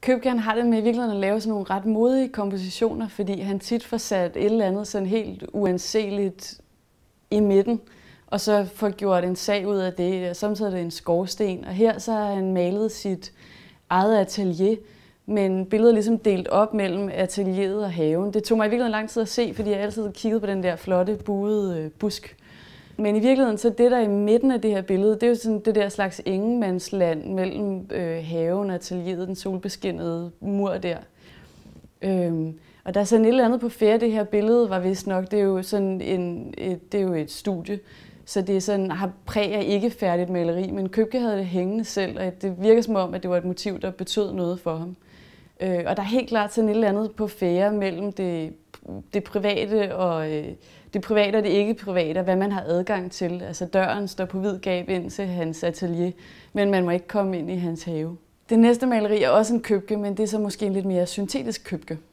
Købkjern har det med i virkeligheden at lave sådan nogle ret modige kompositioner, fordi han tit får sat et eller andet sådan helt uanseligt i midten, og så får gjort en sag ud af det, og samtidig er det en skorsten. Og her så har han malet sit eget atelier, men billedet er ligesom delt op mellem atelieret og haven. Det tog mig i virkeligheden lang tid at se, fordi jeg altid kiggede på den der flotte buede øh, busk. Men i virkeligheden, så det der i midten af det her billede, det er jo sådan det der slags ingenmandsland mellem øh, haven, atelieret, den solbeskinnede mur der. Øhm, og der er sådan et eller andet på færd, det her billede var vist nok, det er jo sådan en, et, det er jo et studie, så det er sådan, har præg af ikke færdigt maleri, men Købke havde det hængende selv, og det virker som om, at det var et motiv, der betød noget for ham. Øh, og der er helt klart sådan et eller andet på færd mellem det det private og øh, det private og det ikke private, og hvad man har adgang til. Altså døren står på vid gab ind til hans atelier, men man må ikke komme ind i hans have. Det næste maleri er også en købke, men det er så måske en lidt mere syntetisk købke.